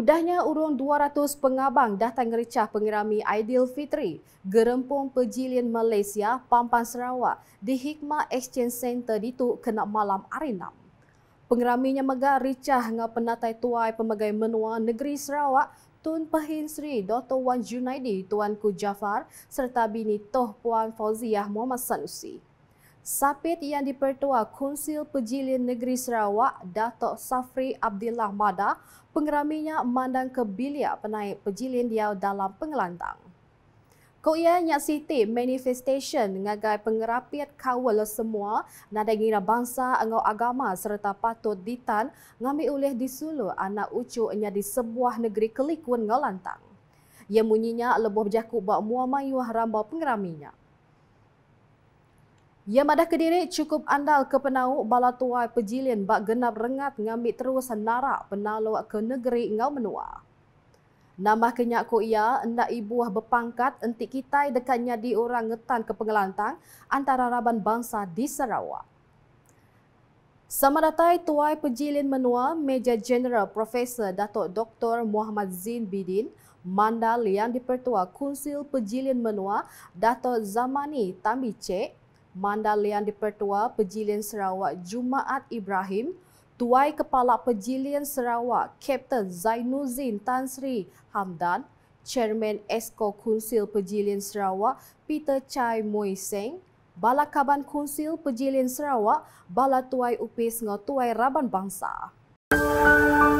Mudahnya urung 200 pengabang datang recah pengirami Ideal Fitri, Gerempung Pejilian Malaysia, Pampang Sarawak di Hikmah Exchange Center di tu Kena Malam arinam. Pengiraminya megah recah dengan penatai tuai pemegai menua negeri Sarawak, Tun Pahin Sri Dr. Wan Junaidi, Tuanku Jafar serta bini Toh Puan Fauziah Muhammad Sanusi. Sapit yang dipertua Konsil Pejilin Negeri Sarawak, Datuk Safri Abdullah Mada, pengeraminya mandang ke bilia penaik pejilin dia dalam pengelantang. Kau ia nyak siti manifestation ngagai pengerapiat kawal semua nada ngira bangsa engau agama serta patut ditan ngami oleh disulu anak ucu nyak di sebuah negeri kelikun ngelantang. Ia munyinya lebuh berjakuk bak muamayuh rambau pengeraminya. Yang madah kediri cukup andal ke penau bala tuai pejilin bak genap rengat ngambil terus nara penalo ke negeri ngau menua. Nama kenyak ko ia endak ibuah bepangkat entik kitai dekatnya di orang ngetan ke pengelantang antara raban bangsa di Sarawak. Sama datai tuai pejilin menua Meja general Profesor Datuk Dr. Muhammad Zin Bidin mandal yang dipertua Kunsil Pejilin Menua Datuk Zamani Tambi Cek Mandalian Dipertua Pertua, Pejilian Sarawak, Jumaat Ibrahim, Tuai Kepala Pejilian Sarawak, Kapten Zainuzin Tan Sri Hamdan, Chairman Esko Kunsil Pejilian Sarawak, Peter Chai Mui Seng, Balakaban Kaban Kunsil Pejilian Sarawak, Bala Tuai Upis Ngotuai Raban Bangsa. Música